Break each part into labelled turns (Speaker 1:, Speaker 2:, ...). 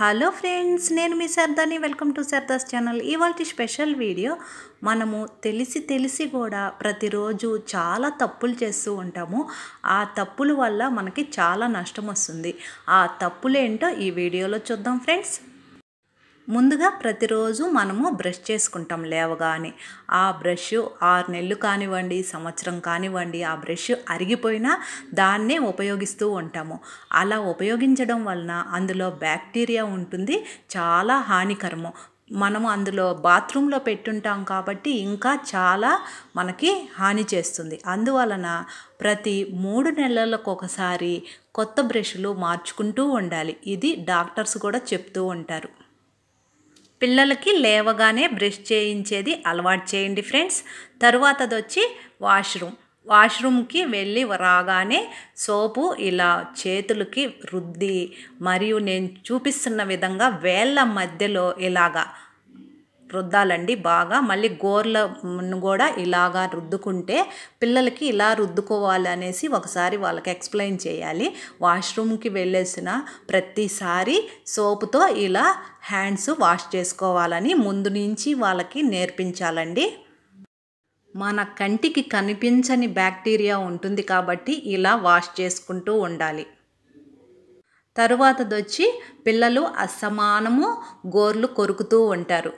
Speaker 1: hello friends నేను మీ సర్దాని వెల్కమ్ టు సర్దాస్ ఛానల్ ఇవాళ స్పెషల్ వీడియో మనము తెలిసి తెలిసి కూడా ప్రతిరోజు చాలా తప్పులు చేస్తూ ఉంటాము ఆ తప్పుల వల్ల మనకి చాలా నష్టం వస్తుంది ఆ తప్పులేంటో ఈ వీడియోలో చూద్దాం ఫ్రెండ్స్ ముందుగా ప్రతిరోజు మనము బ్రష్ చేసుకుంటాం లేవగానే ఆ బ్రష్ ఆరు నెలలు కానివ్వండి సంవత్సరం కానివ్వండి ఆ బ్రష్ అరిగిపోయినా దాన్నే ఉపయోగిస్తూ ఉంటాము అలా ఉపయోగించడం వలన అందులో బ్యాక్టీరియా ఉంటుంది చాలా హానికరము మనం అందులో బాత్రూంలో పెట్టుంటాం కాబట్టి ఇంకా చాలా మనకి హాని చేస్తుంది అందువలన ప్రతి మూడు నెలలకు ఒకసారి కొత్త బ్రష్లు మార్చుకుంటూ ఉండాలి ఇది డాక్టర్స్ కూడా చెప్తూ ఉంటారు పిల్లలకి లేవగానే బ్రష్ చేయించేది అలవాటు చేయండి ఫ్రెండ్స్ తరువాతది వచ్చి వాష్రూమ్ వాష్రూమ్కి వెళ్ళి రాగానే సోపు ఇలా చేతులకి రుద్ది మరియు నేను చూపిస్తున్న విధంగా వేళ్ళ మధ్యలో ఇలాగా రుద్దాలండి బాగా మళ్ళీ గోర్ల కూడా ఇలాగా రుద్దుకుంటే పిల్లలకి ఇలా రుద్దుకోవాలి అనేసి ఒకసారి వాళ్ళకి ఎక్స్ప్లెయిన్ చేయాలి వాష్రూమ్కి వెళ్ళేసిన ప్రతిసారి సోపుతో ఇలా హ్యాండ్స్ వాష్ చేసుకోవాలని ముందు నుంచి వాళ్ళకి నేర్పించాలండి మన కంటికి కనిపించని బ్యాక్టీరియా ఉంటుంది కాబట్టి ఇలా వాష్ చేసుకుంటూ ఉండాలి తరువాతది వచ్చి పిల్లలు అసమానము గోర్లు కొరుకుతూ ఉంటారు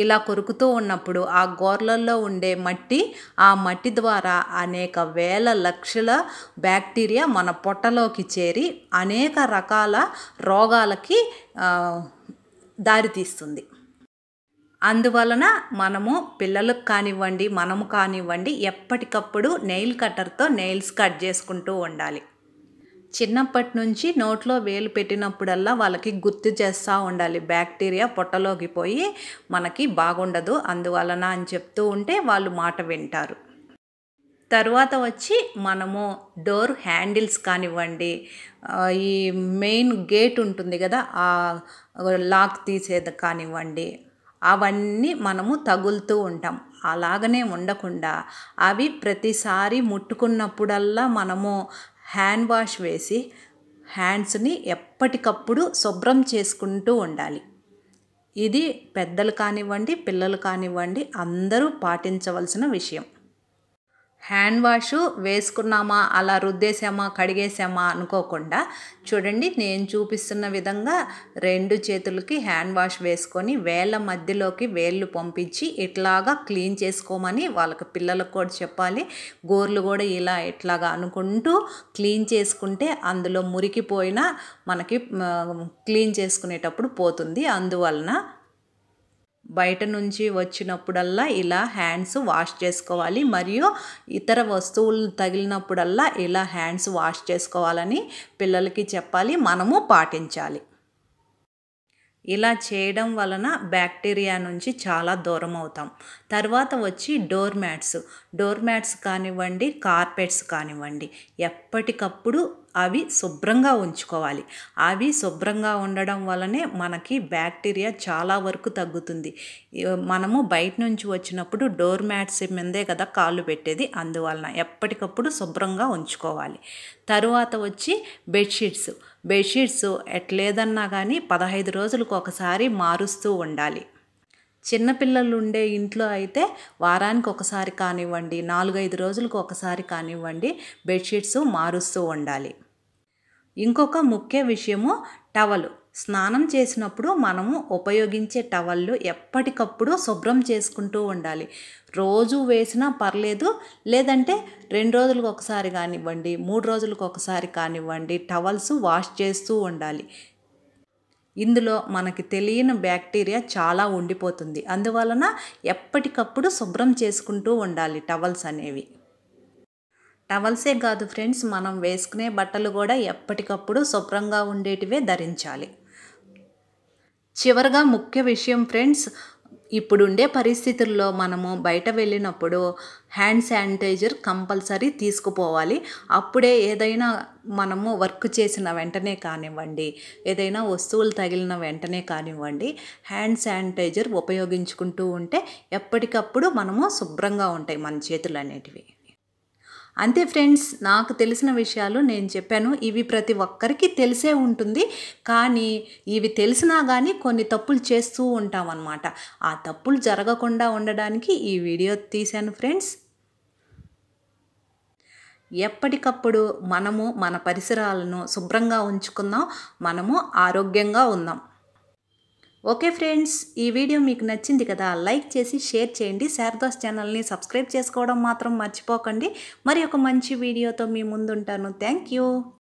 Speaker 1: ఇలా కొరుకుతూ ఉన్నప్పుడు ఆ గోర్లల్లో ఉండే మట్టి ఆ మట్టి ద్వారా అనేక వేల లక్షల బ్యాక్టీరియా మన పొట్టలోకి చేరి అనేక రకాల రోగాలకి దారితీస్తుంది అందువలన మనము పిల్లలకు కానివ్వండి మనము కానివ్వండి ఎప్పటికప్పుడు నెయిల్ కట్టర్తో నెయిల్స్ కట్ చేసుకుంటూ ఉండాలి చిన్నప్పటి నుంచి నోట్లో వేలు పెట్టినప్పుడల్లా వాళ్ళకి గుర్తు చేస్తూ ఉండాలి బ్యాక్టీరియా పొట్టలోకి పోయి మనకి బాగుండదు అందువలన అని చెప్తూ ఉంటే వాళ్ళు మాట వింటారు తర్వాత వచ్చి మనము డోర్ హ్యాండిల్స్ కానివ్వండి ఈ మెయిన్ గేట్ ఉంటుంది కదా ఆ లాక్ తీసేది కానివ్వండి అవన్నీ మనము తగులుతూ ఉంటాం అలాగనే ఉండకుండా అవి ప్రతిసారి ముట్టుకున్నప్పుడల్లా మనము హ్యాండ్ వాష్ వేసి హ్యాండ్స్ని ఎప్పటికప్పుడు శుభ్రం చేసుకుంటూ ఉండాలి ఇది పెద్దలు కానివ్వండి పిల్లలు కానివ్వండి అందరూ పాటించవలసిన విషయం హ్యాండ్ వాష్ వేసుకున్నామా అలా రుద్దేసామా కడిగేసామా అనుకోకుండా చూడండి నేను చూపిస్తున్న విధంగా రెండు చేతులకి హ్యాండ్ వాష్ వేసుకొని వేళ్ళ మధ్యలోకి వేళ్ళు పంపించి ఇట్లాగా క్లీన్ చేసుకోమని వాళ్ళకి పిల్లలకు కూడా చెప్పాలి గోర్లు కూడా ఇలా ఇట్లాగా అనుకుంటూ క్లీన్ చేసుకుంటే అందులో మురికిపోయినా మనకి క్లీన్ చేసుకునేటప్పుడు పోతుంది అందువలన బయట నుంచి వచ్చినప్పుడల్లా ఇలా హ్యాండ్స్ వాష్ చేసుకోవాలి మరియు ఇతర వస్తువులు తగిలినప్పుడల్లా ఇలా హ్యాండ్స్ వాష్ చేసుకోవాలని పిల్లలకి చెప్పాలి మనము పాటించాలి ఇలా చేయడం వలన బ్యాక్టీరియా నుంచి చాలా దూరం అవుతాం తర్వాత వచ్చి డోర్ మ్యాట్స్ డోర్ మ్యాట్స్ కానివ్వండి కార్పెట్స్ కానివ్వండి ఎప్పటికప్పుడు అవి శుభ్రంగా ఉంచుకోవాలి అవి శుభ్రంగా ఉండడం వలనే మనకి బ్యాక్టీరియా చాలా వరకు తగ్గుతుంది మనము బయట నుంచి వచ్చినప్పుడు డోర్ మ్యాట్స్ మీదే కదా కాళ్ళు పెట్టేది అందువలన ఎప్పటికప్పుడు శుభ్రంగా ఉంచుకోవాలి తరువాత వచ్చి బెడ్షీట్స్ బెడ్షీట్స్ ఎట్లేదన్నా కానీ పదహైదు రోజులకు ఒకసారి మారుస్తూ ఉండాలి చిన్నపిల్లలు ఉండే ఇంట్లో అయితే వారానికి ఒకసారి కానివ్వండి నాలుగైదు రోజులకు ఒకసారి కానివ్వండి బెడ్షీట్స్ మారుస్తూ ఉండాలి ఇంకొక ముఖ్య విషయము టవలు స్నానం చేసినప్పుడు మనము ఉపయోగించే టవల్లు ఎప్పటికప్పుడు శుభ్రం చేసుకుంటూ ఉండాలి రోజు వేసినా పర్లేదు లేదంటే రెండు రోజులకు ఒకసారి కానివ్వండి మూడు రోజులకు ఒకసారి కానివ్వండి టవల్స్ వాష్ చేస్తూ ఉండాలి ఇందులో మనకి తెలియని బ్యాక్టీరియా చాలా ఉండిపోతుంది అందువలన ఎప్పటికప్పుడు శుభ్రం చేసుకుంటూ ఉండాలి టవల్స్ అనేవి టవల్సే కాదు ఫ్రెండ్స్ మనం వేసుకునే బట్టలు కూడా ఎప్పటికప్పుడు శుభ్రంగా ఉండేటివే ధరించాలి చివరిగా ముఖ్య విషయం ఫ్రెండ్స్ ఇప్పుడుండే పరిస్థితుల్లో మనము బయట వెళ్ళినప్పుడు హ్యాండ్ శానిటైజర్ కంపల్సరీ తీసుకుపోవాలి అప్పుడే ఏదైనా మనము వర్క్ చేసిన వెంటనే కానివ్వండి ఏదైనా వస్తువులు తగిలిన వెంటనే కానివ్వండి హ్యాండ్ శానిటైజర్ ఉపయోగించుకుంటూ ఉంటే ఎప్పటికప్పుడు మనము శుభ్రంగా ఉంటాయి మన చేతులు అనేటివి అంతే ఫ్రెండ్స్ నాకు తెలిసిన విషయాలు నేను చెప్పాను ఇవి ప్రతి ఒక్కరికి తెలిసే ఉంటుంది కానీ ఇవి తెలిసినా కానీ కొన్ని తప్పులు చేస్తూ ఉంటాం అన్నమాట ఆ తప్పులు జరగకుండా ఉండడానికి ఈ వీడియో తీశాను ఫ్రెండ్స్ ఎప్పటికప్పుడు మనము మన పరిసరాలను శుభ్రంగా ఉంచుకుందాం మనము ఆరోగ్యంగా ఉందాం ఓకే ఫ్రెండ్స్ ఈ వీడియో మీకు నచ్చింది కదా లైక్ చేసి షేర్ చేయండి శారదాస్ ఛానల్ని సబ్స్క్రైబ్ చేసుకోవడం మాత్రం మర్చిపోకండి మరి ఒక మంచి వీడియోతో మీ ముందుంటాను థ్యాంక్